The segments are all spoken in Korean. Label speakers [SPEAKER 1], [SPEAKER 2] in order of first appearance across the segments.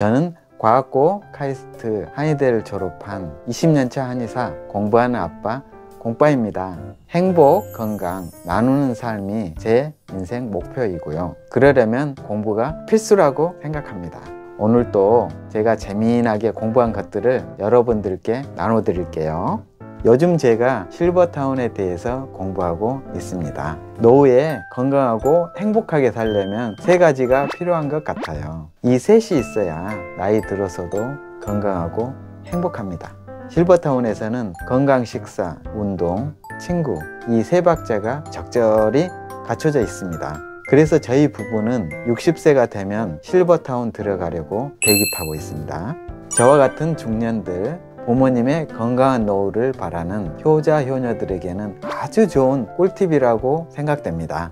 [SPEAKER 1] 저는 과학고 카이스트 한의대를 졸업한 20년차 한의사 공부하는 아빠 공빠입니다. 행복, 건강, 나누는 삶이 제 인생 목표이고요. 그러려면 공부가 필수라고 생각합니다. 오늘 도 제가 재미나게 공부한 것들을 여러분들께 나눠드릴게요. 요즘 제가 실버타운에 대해서 공부하고 있습니다. 노후에 건강하고 행복하게 살려면 세 가지가 필요한 것 같아요. 이 셋이 있어야 나이 들어서도 건강하고 행복합니다. 실버타운에서는 건강, 식사, 운동, 친구 이 세 박자가 적절히 갖춰져 있습니다. 그래서 저희 부부는 60세가 되면 실버타운 들어가려고 대기하고 있습니다. 저와 같은 중년들 부모님의 건강한 노후를 바라는 효자 효녀들에게는 아주 좋은 꿀팁이라고 생각됩니다.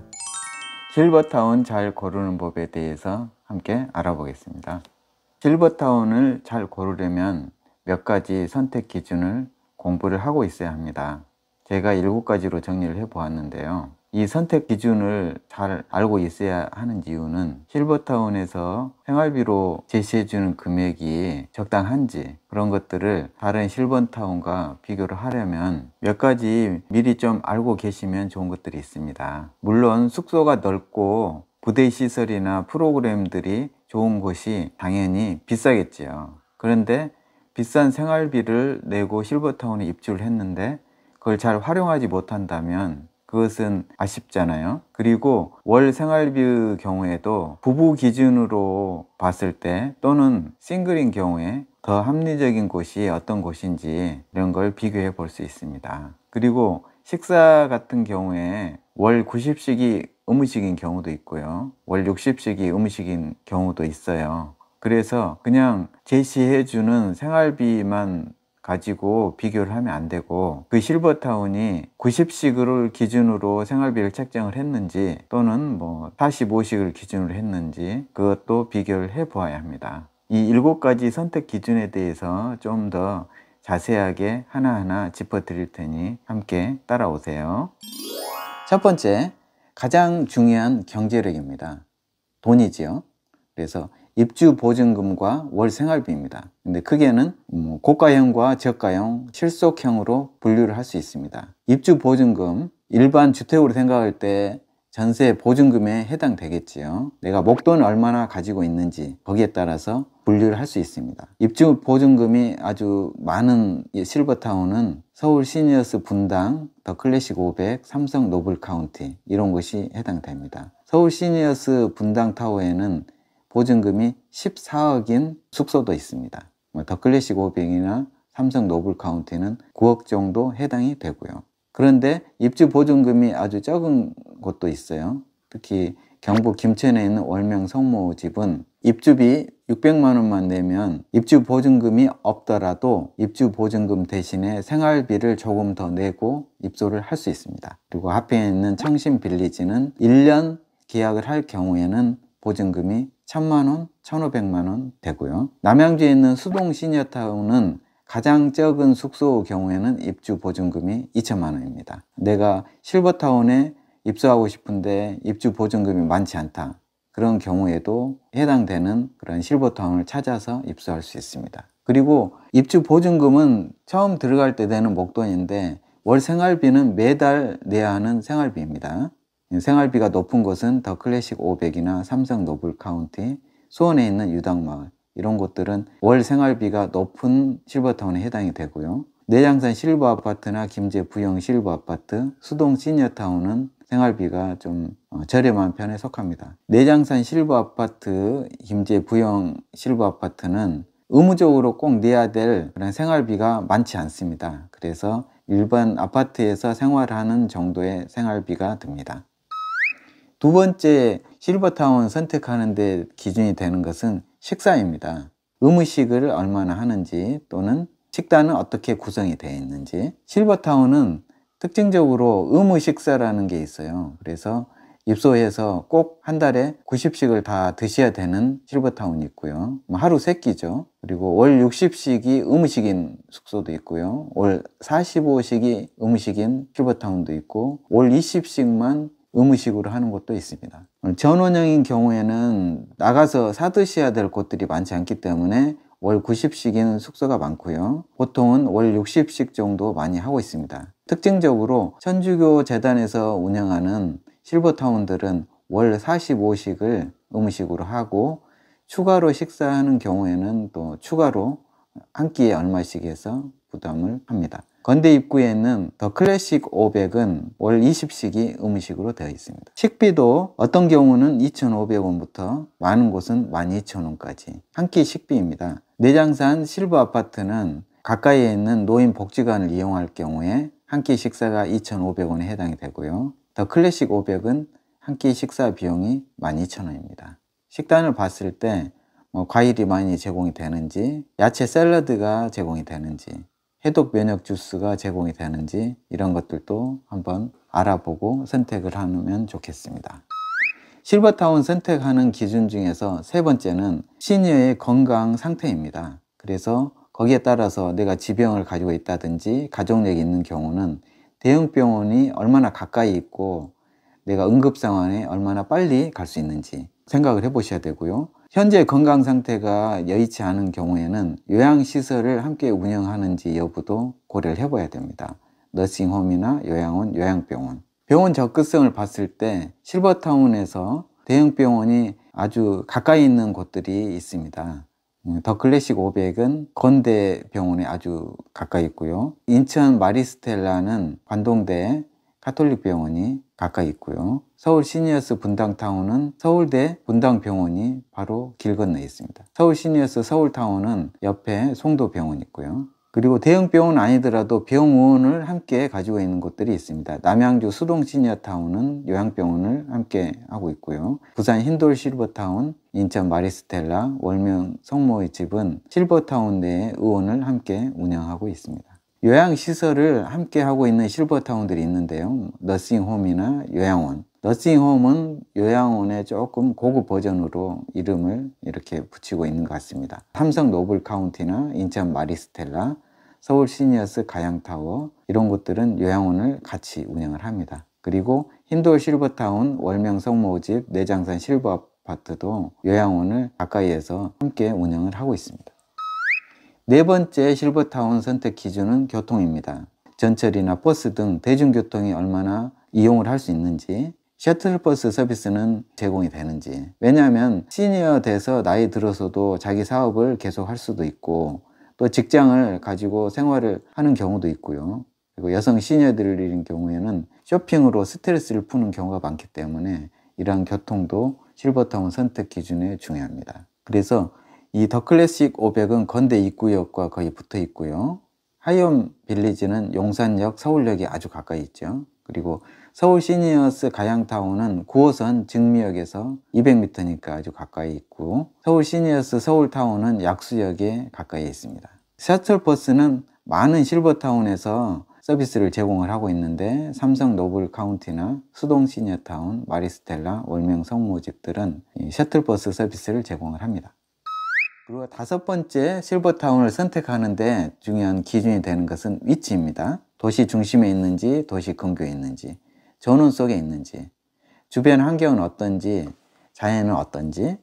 [SPEAKER 1] 실버타운 잘 고르는 법에 대해서 함께 알아보겠습니다. 실버타운을 잘 고르려면 몇 가지 선택 기준을 공부를 하고 있어야 합니다. 제가 7가지로 정리를 해 보았는데요. 이 선택 기준을 잘 알고 있어야 하는 이유는 실버타운에서 생활비로 제시해주는 금액이 적당한지 그런 것들을 다른 실버타운과 비교를 하려면 몇 가지 미리 좀 알고 계시면 좋은 것들이 있습니다. 물론 숙소가 넓고 부대 시설이나 프로그램들이 좋은 곳이 당연히 비싸겠지요. 그런데 비싼 생활비를 내고 실버타운에 입주를 했는데 그걸 잘 활용하지 못한다면 그것은 아쉽잖아요. 그리고 월 생활비 경우에도 부부 기준으로 봤을 때 또는 싱글인 경우에 더 합리적인 곳이 어떤 곳인지 이런 걸 비교해 볼 수 있습니다. 그리고 식사 같은 경우에 월 90식이 음식인 경우도 있고요. 월 60식이 음식인 경우도 있어요. 그래서 그냥 제시해주는 생활비만 가지고 비교를 하면 안 되고 그 실버타운이 90식을 기준으로 생활비를 책정을 했는지 또는 뭐 45식을 기준으로 했는지 그것도 비교를 해 보아야 합니다. 이 일곱 가지 선택 기준에 대해서 좀 더 자세하게 하나하나 짚어 드릴 테니 함께 따라오세요. 첫 번째, 가장 중요한 경제력입니다. 돈이지요. 그래서 입주 보증금과 월 생활비입니다. 근데 크게는 뭐 고가형과 저가형, 실속형으로 분류를 할 수 있습니다. 입주 보증금, 일반 주택으로 생각할 때 전세 보증금에 해당되겠지요. 내가 목돈을 얼마나 가지고 있는지 거기에 따라서 분류를 할 수 있습니다. 입주 보증금이 아주 많은 실버타운은 서울 시니어스 분당, 더 클래식 500, 삼성 노블 카운티 이런 것이 해당됩니다. 서울 시니어스 분당 타워에는 보증금이 14억인 숙소도 있습니다. 더클래시 뭐 고빙이나 삼성 노블 카운티는 9억 정도 해당이 되고요. 그런데 입주 보증금이 아주 적은 곳도 있어요. 특히 경북 김천에 있는 월명 성모 집은 입주비 600만 원만 내면 입주 보증금이 없더라도 입주 보증금 대신에 생활비를 조금 더 내고 입소를 할 수 있습니다. 그리고 앞에 있는 창신 빌리지는 1년 계약을 할 경우에는 보증금이 1000만원, 1500만원 되고요. 남양주에 있는 수동 시니어타운은 가장 적은 숙소 경우에는 입주 보증금이 2천만원입니다. 내가 실버타운에 입주하고 싶은데 입주 보증금이 많지 않다. 그런 경우에도 해당되는 그런 실버타운을 찾아서 입수할 수 있습니다. 그리고 입주 보증금은 처음 들어갈 때 되는 목돈인데 월 생활비는 매달 내야 하는 생활비입니다. 예, 생활비가 높은 곳은 더 클래식 500이나 삼성 노블 카운티, 수원에 있는 유당마을 이런 곳들은 월 생활비가 높은 실버타운에 해당이 되고요. 내장산 실버 아파트나 김제 부영 실버 아파트, 수동 시니어타운은 생활비가 좀 어, 저렴한 편에 속합니다. 내장산 실버 아파트, 김제 부영 실버 아파트는 의무적으로 꼭 내야 될 그런 생활비가 많지 않습니다. 그래서 일반 아파트에서 생활하는 정도의 생활비가 듭니다. 두 번째 실버타운 선택하는데 기준이 되는 것은 식사입니다. 음식을 얼마나 하는지 또는 식단은 어떻게 구성이 되어 있는지 실버타운은 특징적으로 의무 식사라는 게 있어요. 그래서 입소해서 꼭 한 달에 90식을 다 드셔야 되는 실버타운이 있고요. 뭐 하루 3끼죠. 그리고 월 60식이 의무식인 숙소도 있고요. 월 45식이 의무식인 실버타운도 있고 월 20식만 의무식으로 하는 곳도 있습니다. 전원형인 경우에는 나가서 사드셔야 될 곳들이 많지 않기 때문에 월 90씩인 숙소가 많고요. 보통은 월 60씩 정도 많이 하고 있습니다. 특징적으로 천주교 재단에서 운영하는 실버타운들은 월 45식을 음식으로 하고 추가로 식사하는 경우에는 또 추가로 한 끼에 얼마씩 해서 부담을 합니다. 건대 입구에 있는 더 클래식 500은 월 20식이 음식으로 되어 있습니다. 식비도 어떤 경우는 2,500원부터 많은 곳은 12,000원까지 한 끼 식비입니다. 내장산 실버 아파트는 가까이에 있는 노인 복지관을 이용할 경우에 한 끼 식사가 2,500원에 해당이 되고요. 더 클래식 500은 한 끼 식사 비용이 12,000원입니다. 식단을 봤을 때 뭐 과일이 많이 제공이 되는지 야채 샐러드가 제공이 되는지 해독 면역 주스가 제공이 되는지 이런 것들도 한번 알아보고 선택을 하면 좋겠습니다. 실버타운 선택하는 기준 중에서 세 번째는 시니어의 건강 상태입니다. 그래서 거기에 따라서 내가 지병을 가지고 있다든지 가족력이 있는 경우는 대형 병원이 얼마나 가까이 있고 내가 응급 상황에 얼마나 빨리 갈 수 있는지 생각을 해 보셔야 되고요. 현재 건강 상태가 여의치 않은 경우에는 요양시설을 함께 운영하는지 여부도 고려를 해봐야 됩니다. 너싱홈이나 요양원, 요양병원. 병원 접근성을 봤을 때 실버타운에서 대형병원이 아주 가까이 있는 곳들이 있습니다. 음, 더 클래식 500은 건대 병원에 아주 가까이 있고요. 인천 마리스텔라는 관동대 카톨릭 병원이 가까이 있고요. 서울 시니어스 분당타운은 서울대 분당병원이 바로 길건너 있습니다. 서울 시니어스 서울타운은 옆에 송도병원 이 있고요. 그리고 대형병원 아니더라도 병원을 함께 가지고 있는 곳들이 있습니다. 남양주 수동시니어타운은 요양병원을 함께 하고 있고요. 부산 힌돌 실버타운, 인천 마리스텔라, 월명 성모의 집은 실버타운 내에 의원을 함께 운영하고 있습니다. 요양시설을 함께 하고 있는 실버타운들이 있는데요. 너싱홈이나 요양원. 너싱홈은 요양원의 조금 고급 버전으로 이름을 이렇게 붙이고 있는 것 같습니다. 삼성 노블 카운티나 인천 마리스텔라, 서울 시니어스 가양타워 이런 곳들은 요양원을 같이 운영을 합니다. 그리고 힌돌 실버타운, 월명 성모집, 내장산 실버 아파트도 요양원을 가까이에서 함께 운영을 하고 있습니다. 네 번째 실버타운 선택 기준은 교통입니다. 전철이나 버스 등 대중교통이 얼마나 이용을 할 수 있는지, 셔틀버스 서비스는 제공이 되는지. 왜냐하면 시니어 돼서 나이 들어서도 자기 사업을 계속 할 수도 있고, 또 직장을 가지고 생활을 하는 경우도 있고요. 그리고 여성 시니어들인 경우에는 쇼핑으로 스트레스를 푸는 경우가 많기 때문에 이러한 교통도 실버타운 선택 기준에 중요합니다. 그래서 이더 클래식 500은 건대 입구역과 거의 붙어 있고요. 하이엄 빌리지는 용산역, 서울역이 아주 가까이 있죠. 그리고 서울 시니어스 가양타운은 9호선 증미역에서 200m니까 아주 가까이 있고 서울 시니어스 서울타운은 약수역에 가까이 있습니다. 셔틀버스는 많은 실버타운에서 서비스를 제공을 하고 있는데 삼성 노블 카운티나 수동 시니어타운, 마리스텔라, 월명 성모집들은 셔틀버스 서비스를 제공을 합니다. 그리고 다섯 번째 실버타운을 선택하는데 중요한 기준이 되는 것은 위치입니다. 도시 중심에 있는지 도시 근교에 있는지 전원 속에 있는지 주변 환경은 어떤지 자연은 어떤지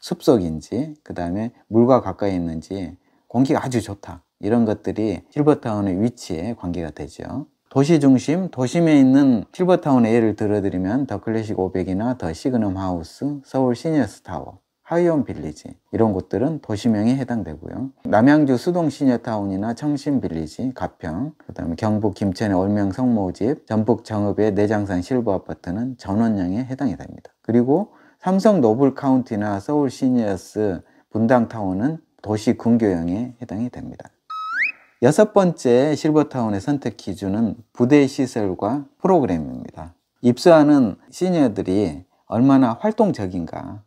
[SPEAKER 1] 숲속인지 그 다음에 물과 가까이 있는지 공기가 아주 좋다 이런 것들이 실버타운의 위치에 관계가 되죠 도시 중심, 도심에 있는 실버타운의 예를 들어드리면 더 클래식 500이나 더 시그넘 하우스, 서울 시니어스 타워 하이온 빌리지 이런 곳들은 도시명에 해당되고요. 남양주 수동 시녀타운이나 청신 빌리지, 가평, 그다음에 경북 김천의 올명 성모집, 전북 정읍의 내장산 실버 아파트는 전원형에 해당이 됩니다. 그리고 삼성 노블 카운티나 서울 시니어스 분당타운은 도시 근교형에 해당이 됩니다. 여섯 번째 실버타운의 선택 기준은 부대 시설과 프로그램입니다. 입수하는 시니어들이 얼마나 활동적인가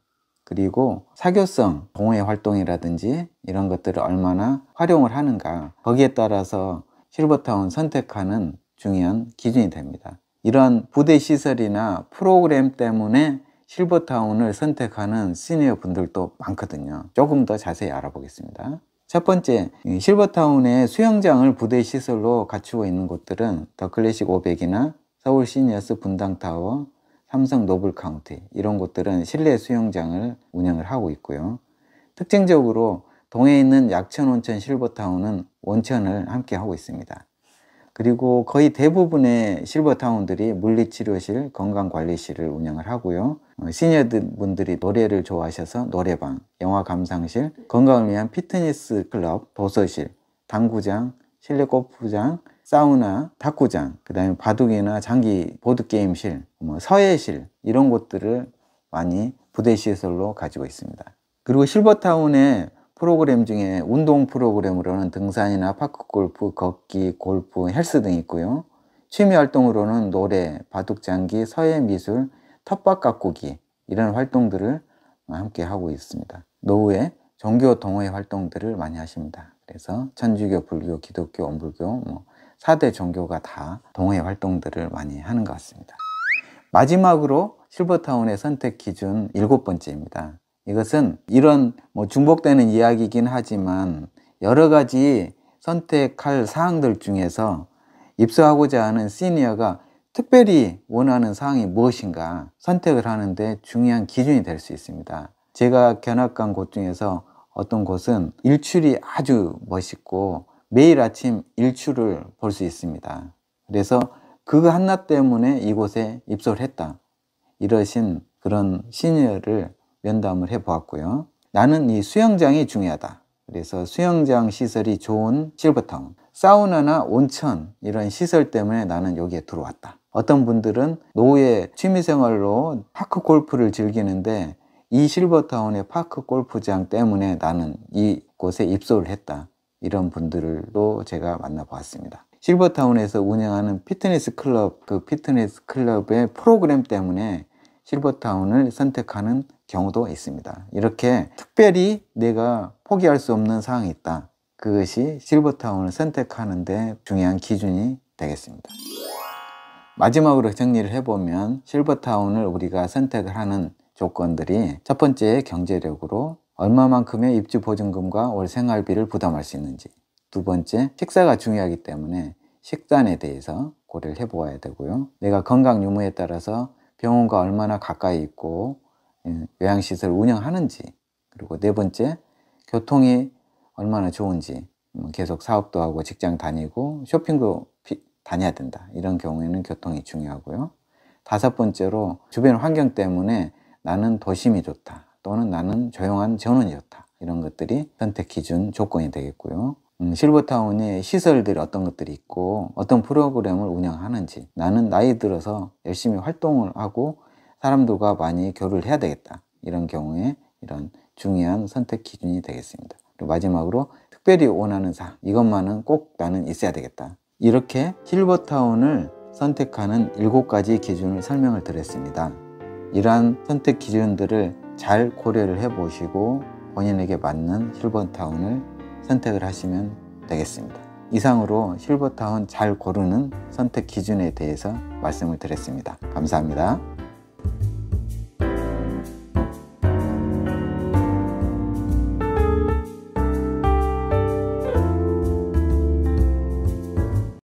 [SPEAKER 1] 그리고 사교성 동호회 활동이라든지 이런 것들을 얼마나 활용을 하는가 거기에 따라서 실버타운 선택하는 중요한 기준이 됩니다. 이런 부대 시설이나 프로그램 때문에 실버타운을 선택하는 시니어 분들도 많거든요. 조금 더 자세히 알아보겠습니다. 첫 번째, 실버타운의 수영장을 부대 시설로 갖추고 있는 곳들은 더 클래식 500이나 서울 시니어스 분당타워, 삼성 노블 카운티 이런 곳들은 실내 수영장을 운영을 하고 있고요. 특징적으로 동해에 있는 약천 온천 실버타운은 온천을 함께 하고 있습니다. 그리고 거의 대부분의 실버타운들이 물리치료실, 건강관리실을 운영을 하고요. 어, 시니어분들이 노래를 좋아하셔서 노래방, 영화 감상실, 건강을 위한 피트니스 클럽, 도서실, 당구장, 실내 골프장, 사우나, 탁구장, 그 다음에 바둑이나 장기 보드게임실, 뭐 서예실 이런 곳들을 많이 부대시설로 가지고 있습니다. 그리고 실버타운의 프로그램 중에 운동 프로그램으로는 등산이나 파크골프, 걷기, 골프, 헬스 등 있고요. 취미활동으로는 노래, 바둑장기, 서예미술, 텃밭 가꾸기 이런 활동들을 함께 하고 있습니다. 노후에 종교 동호회 활동들을 많이 하십니다. 그래서 천주교, 불교, 기독교, 원불교, 뭐 4대 종교가 다 동호회 활동들을 많이 하는 것 같습니다. 마지막으로 실버타운의 선택 기준 일곱 번째입니다. 이것은 이런 뭐 중복되는 이야기이긴 하지만 여러 가지 선택할 사항들 중에서 입수하고자 하는 시니어가 특별히 원하는 사항이 무엇인가 선택을 하는데 중요한 기준이 될 수 있습니다. 제가 견학간 곳 중에서 어떤 곳은 일출이 아주 멋있고 매일 아침 일출을 볼 수 있습니다. 그래서 그 하나 때문에 이곳에 입소를 했다. 이러신 그런 시니어를 면담을 해 보았고요. 나는 이 수영장이 중요하다. 그래서 수영장 시설이 좋은 실버타운, 사우나나 온천 이런 시설 때문에 나는 여기에 들어왔다. 어떤 분들은 노후의 취미생활로 파크 골프를 즐기는데 이 실버타운의 파크 골프장 때문에 나는 이곳에 입소를 했다. 이런 분들도 제가 만나보았습니다. 실버타운에서 운영하는 피트니스 클럽, 그 피트니스 클럽의 프로그램 때문에 실버타운을 선택하는 경우도 있습니다. 이렇게 특별히 내가 포기할 수 없는 사항이 있다. 그것이 실버타운을 선택하는데 중요한 기준이 되겠습니다. 마지막으로 정리를 해보면 실버타운을 우리가 선택을 하는 조건들이 첫 번째 경제력으로 얼마만큼의 입주 보증금과 월 생활비를 부담할 수 있는지 두 번째, 식사가 중요하기 때문에 식단에 대해서 고려를 해보아야 되고요. 내가 건강 유무에 따라서 병원과 얼마나 가까이 있고 예, 요양시설 운영하는지 그리고 네 번째, 교통이 얼마나 좋은지 뭐 계속 사업도 하고 직장 다니고 쇼핑도 다녀야 된다. 이런 경우에는 교통이 중요하고요. 다섯 번째로 주변 환경 때문에 나는 도심이 좋다. 또는 나는 조용한 전원이었다. 이런 것들이 선택 기준 조건이 되겠고요. 음, 실버타운의 시설들이 어떤 것들이 있고 어떤 프로그램을 운영하는지 나는 나이 들어서 열심히 활동을 하고 사람들과 많이 교류를 해야 되겠다. 이런 경우에 이런 중요한 선택 기준이 되겠습니다. 그리고 마지막으로 특별히 원하는 사 이것만은 꼭 나는 있어야 되겠다. 이렇게 실버타운을 선택하는 7가지 기준을 설명을 드렸습니다. 이러한 선택 기준들을 잘 고려를 해보시고 본인에게 맞는 실버타운을 선택을 하시면 되겠습니다. 이상으로 실버타운 잘 고르는 선택 기준에 대해서 말씀을 드렸습니다. 감사합니다.